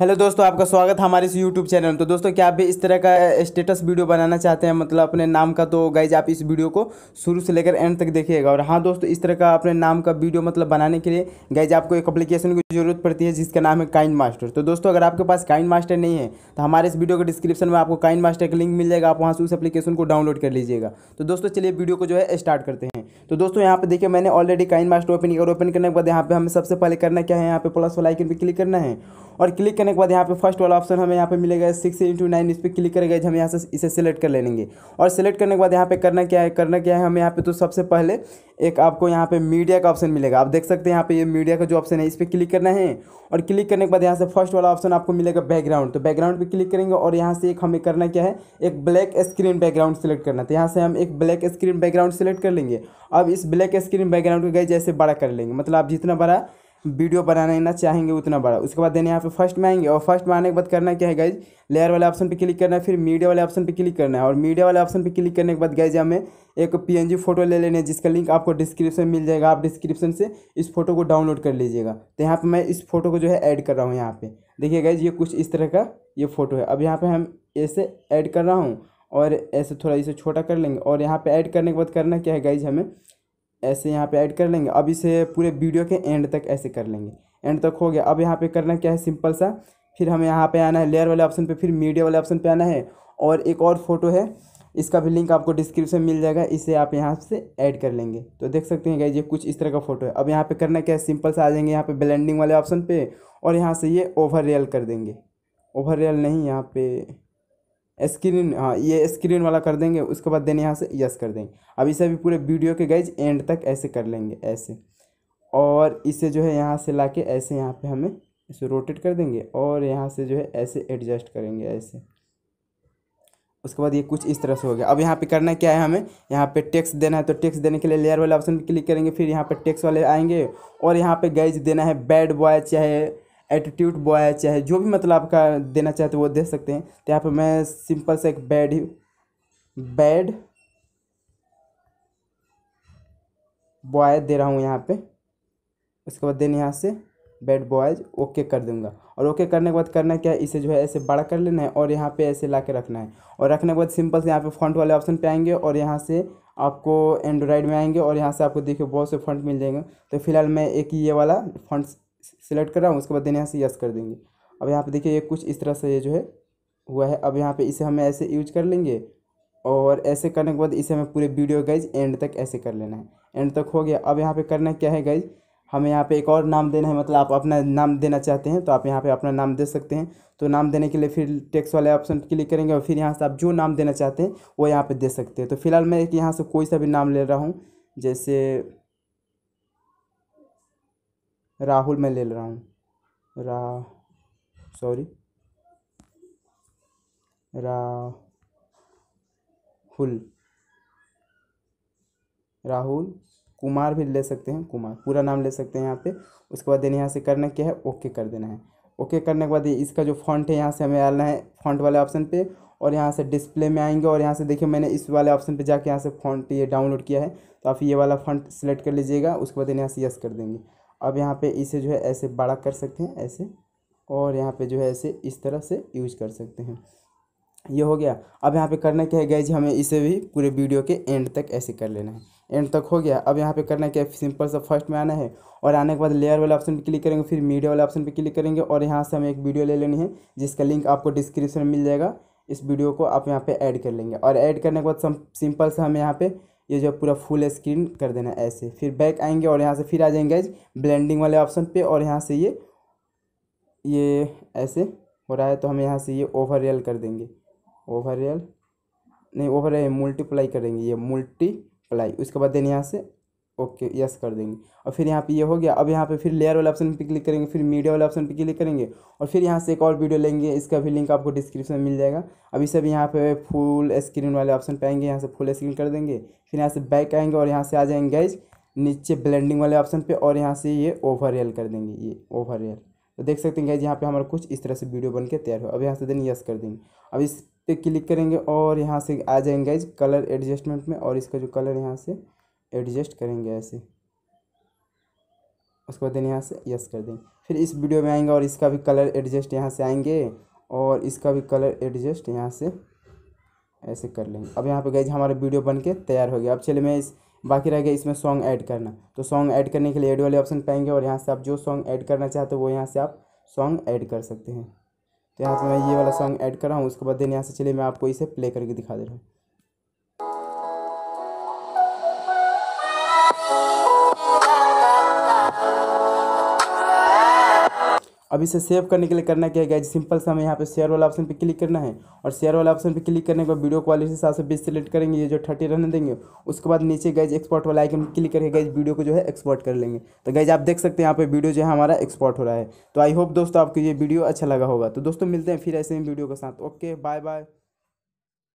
hello दोस्तों आपका स्वागत है हमारे इस यूट्यूब चैनल में तो दोस्तों क्या आप भी इस तरह का स्टेटस वीडियो बनाना चाहते हैं मतलब अपने नाम का तो गाइज आप इस वीडियो को शुरू से लेकर एंड तक देखिएगा और हाँ दोस्तों इस तरह का अपने नाम का वीडियो मतलब बनाने के लिए गाइज आपको एक अपलीकेशन की जरूरत पड़ती है जिसका नाम है काइन मास्टर तो दोस्तों अगर आपके पास काइन मास्टर नहीं है तो हमारे इस वीडियो के डिस्क्रिप्शन में आपको काइन मास्टर का लिंक मिल जाएगा आप वहाँ से उस अपलीकेशन को डाउनलोड कर लीजिएगा तो दोस्तों चलिए वीडियो को जो है स्टार्ट करते हैं तो दोस्तों यहाँ पर देखिए मैंने ऑलरेडी काइन मास्टर ओपन किया और ओपन करने के बाद यहाँ पे हमें सबसे पहले करना क्या है यहाँ पे प्लस वाला आइकन पर क्लिक करना है और क्लिक करने के बाद यहाँ पे फर्स्ट वाला ऑप्शन हमें यहाँ पे मिलेगा सिक्स इंटू नाइन इस पर क्लिक करेगा हम यहाँ से इसे सेलेक्ट कर लेंगे और सेलेक्ट करने के बाद यहाँ पे करना क्या है करना क्या है हमें यहाँ पे तो सबसे पहले एक आपको यहाँ पे मीडिया का ऑप्शन मिलेगा आप देख सकते हैं यहाँ पे ये मीडिया का जो ऑप्शन है इस पर क्लिक करना है और क्लिक करने के बाद यहाँ से फर्स्ट वाला ऑप्शन आपको मिलेगा बैकग्राउंड तो बैकग्राउंड पे क्लिक करेंगे और यहाँ से एक हमें करना क्या है एक ब्लैक स्क्रीन बैकग्राउंड सेलेक्ट करना तो यहाँ से हम एक ब्लैक स्क्रीन बैकग्राउंड सेलेक्ट कर लेंगे अब इस ब्लैक स्क्रीन बैकग्राउंड को गए जैसे बड़ा कर लेंगे मतलब आप जितना बड़ा वीडियो बनाना ना चाहेंगे उतना बड़ा उसके बाद देने यहाँ पे फर्स्ट में आएंगे और फर्स्ट में आने के बाद करना क्या है गाइज लेयर वाले ऑप्शन पे क्लिक करना है फिर मीडिया वाले ऑप्शन पे क्लिक करना है और मीडिया वाले ऑप्शन पे क्लिक करने के बाद गाइज हमें एक पीएनजी फोटो ले लेने जिसका लिंक आपको डिस्क्रिप्शन मिल जाएगा आप डिस्क्रिप्शन से इस फोटो को डाउनलोड कर लीजिएगा तो यहाँ पर मैं इस फोटो को जो है ऐड कर रहा हूँ यहाँ पर देखिए गाइज ये कुछ इस तरह का ये फोटो है अब यहाँ पर हम ऐसे ऐड कर रहा हूँ और ऐसे थोड़ा इसे छोटा कर लेंगे और यहाँ पर ऐड करने के बाद करना क्या है गाइज हमें ऐसे यहाँ पे ऐड कर लेंगे अब इसे पूरे वीडियो के एंड तक ऐसे कर लेंगे एंड तक हो गया अब यहाँ पे करना क्या है सिंपल सा फिर हमें यहाँ पे आना है लेयर वाले ऑप्शन पे फिर मीडिया वाले ऑप्शन पे आना है और एक और फोटो है इसका भी लिंक आपको डिस्क्रिप्शन मिल जाएगा इसे आप यहाँ से ऐड कर लेंगे तो देख सकते हैं गाइज ये कुछ इस तरह का फोटो है अब यहाँ पर करना क्या है सिंपल सा आ जाएंगे यहाँ पर ब्लेंडिंग वाले ऑप्शन पर और यहाँ से ये ओवर रियल कर देंगे ओवर रियल नहीं यहाँ पर स्क्रीन हाँ ये स्क्रीन वाला कर देंगे उसके बाद देने यहाँ से यस कर देंगे अब इसे भी पूरे वीडियो के गाइज एंड तक ऐसे कर लेंगे ऐसे और इसे जो है यहाँ से ला के ऐसे यहाँ पे हमें इसे रोटेट कर देंगे और यहाँ से जो है ऐसे एडजस्ट करेंगे ऐसे उसके बाद ये कुछ इस तरह से हो गया अब यहाँ पे करना क्या है हमें यहाँ पे टेक्स्ट देना है तो टेक्स्ट देने के लिए लेयर वाले ऑप्शन पे क्लिक करेंगे फिर यहाँ पे टेक्स्ट वाले आएंगे और यहाँ पे गाइज देना है बैड बॉय चाहे एटीट्यूड बॉय चाहे जो भी मतलब आपका देना चाहते हो तो वो दे सकते हैं तो यहाँ पर मैं सिंपल से एक बैड बैड बॉय दे रहा हूँ यहाँ पे उसके बाद देन यहाँ से बैड बॉयज ओके कर दूंगा और ओके करने के बाद करना क्या है इसे जो है ऐसे बड़ा कर लेना है और यहाँ पे ऐसे ला के रखना है और रखने के बाद सिंपल से यहाँ पे फ्रंट वाले ऑप्शन पे आएंगे और यहाँ से आपको एंड्रॉयड में आएंगे और यहाँ से आपको देखिए बहुत से फंड मिल जाएंगे तो फिलहाल मैं एक ही ये वाला फंड सिलेक्ट कर रहा हूँ उसके बाद देने यहाँ से यस कर देंगे अब यहाँ पे देखिए ये कुछ इस तरह से ये जो है हुआ है अब यहाँ पे इसे हमें ऐसे यूज कर लेंगे और ऐसे करने के बाद इसे हमें पूरे वीडियो गाइज एंड तक ऐसे कर लेना है एंड तक हो गया अब यहाँ पर करना क्या है गाइज हमें यहाँ पे एक और नाम देना है मतलब आप अपना नाम देना चाहते हैं तो आप यहाँ पे अपना नाम दे सकते हैं तो नाम देने के लिए फिर टैक्स वाले ऑप्शन क्लिक करेंगे और फिर यहाँ से आप जो नाम देना चाहते हैं वो यहाँ पे दे सकते हैं तो फिलहाल मैं एक यहाँ से कोई सा भी नाम ले रहा हूँ जैसे राहुल मैं ले रहा हूँ रा सॉरी राहुल राहुल कुमार भी ले सकते हैं कुमार पूरा नाम ले सकते हैं यहाँ पे उसके बाद देने यहाँ से करना क्या है ओके कर देना है ओके करने के बाद इसका जो फॉन्ट है यहाँ से हमें आना है फॉन्ट वाले ऑप्शन पे और यहाँ से डिस्प्ले में आएंगे और यहाँ से देखिए मैंने इस वाले ऑप्शन पे जाके यहाँ से फॉन्ट ये डाउनलोड किया है तो आप ये वाला फॉन्ट सेलेक्ट कर लीजिएगा उसके बाद यहाँ से यस कर देंगे अब यहाँ पे इसे जो है ऐसे बड़ा कर सकते हैं ऐसे और यहाँ पे जो है ऐसे इस तरह से यूज कर सकते हैं ये हो गया अब यहाँ पे करना क्या है गैज हमें इसे भी पूरे वीडियो के एंड तक ऐसे कर लेना है एंड तक हो गया अब यहाँ पे करना क्या है सिंपल सा फर्स्ट में आना है और आने के बाद लेयर वाले ऑप्शन पे क्लिक करेंगे फिर मीडिया वाले ऑप्शन पे क्लिक करेंगे और यहाँ से हमें एक वीडियो ले लेनी है जिसका लिंक आपको डिस्क्रिप्शन में मिल जाएगा इस वीडियो को आप यहाँ पर ऐड कर लेंगे और ऐड करने के बाद सिंपल से हमें यहाँ पर ये जो पूरा फुल स्क्रीन कर देना है ऐसे फिर बैक आएंगे और यहाँ से फिर आ जाएंगे ब्लेंडिंग वाले ऑप्शन पे और यहाँ से ये ये ऐसे हो रहा है तो हम यहाँ से ये ओवर रियल कर देंगे ओवर रियल नहीं ओवर रियल मल्टीप्लाई करेंगे ये मल्टीप्लाई उसके बाद देने यहाँ से ओके यस कर देंगे और फिर यहाँ पे ये यह हो गया अब यहाँ पे फिर लेयर वाले ऑप्शन पे क्लिक करेंगे फिर मीडिया वाला ऑप्शन पे क्लिक करेंगे और फिर यहाँ से एक और वीडियो लेंगे इसका भी लिंक आपको डिस्क्रिप्शन में मिल जाएगा अभी सब यहाँ पे फुल स्क्रीन वाले ऑप्शन पे आएंगे यहाँ से फुल स्क्रीन कर देंगे फिर यहाँ से बैक आएंगे और यहाँ से आ जाएंगे गाइज नीचे ब्लेंडिंग वाले ऑप्शन पर और यहाँ से ये ओवर कर देंगे ये ओवर तो देख सकते हैं गाइज यहाँ पे हमारा कुछ इस तरह से वीडियो बन के तैयार हो अब यहाँ से देन यस कर देंगे अब इस पर क्लिक करेंगे और यहाँ से आ जाएंगे गाइज कलर एडजस्टमेंट में और इसका जो कलर यहाँ से एडजस्ट करेंगे ऐसे उसके बाद देन यहाँ से यस कर देंगे फिर इस वीडियो में आएंगे और इसका भी कलर एडजस्ट यहाँ से आएंगे और इसका भी कलर एडजस्ट यहाँ से ऐसे कर लेंगे अब यहाँ पे गए हमारा वीडियो बन के तैयार हो गया अब चलिए मैं इस बाकी रह गया इसमें सॉन्ग ऐड करना तो सॉन्ग ऐड करने के लिए एड वाले ऑप्शन पाएंगे और यहाँ से आप जो सॉन्ग ऐड करना चाहते हो वो यहाँ से आप सॉन्ग ऐड कर सकते हैं तो यहाँ से मैं ये वाला सॉन्ग ऐड कर रहा हूँ उसके बाद देने यहाँ से चलिए मैं आपको इसे प्ले करके दिखा दे रहा हूँ अब इसे सेव करने के लिए करना क्या है सिंपल से हमें यहाँ पे शेयर वाला ऑप्शन पे क्लिक करना है और शेयर वाला ऑप्शन पे क्लिक करने के बाद वीडियो क्वालिटी हिसाब से बीस सेलेक्ट करेंगे ये जो थर्टी रहने देंगे उसके बाद नीचे गाइज एक्सपोर्ट वाला आइकन क्लिक करके गैज वीडियो को जो है एक्सपोर्ट कर लेंगे तो गैज आप देख सकते हैं यहाँ पे वीडियो जो है हमारा एक्सपोर्ट हो रहा है तो आई होप दोस्तों आपको ये वीडियो अच्छा लगा होगा तो दोस्तों मिलते हैं फिर ऐसे ही वीडियो के साथ ओके बाय बाय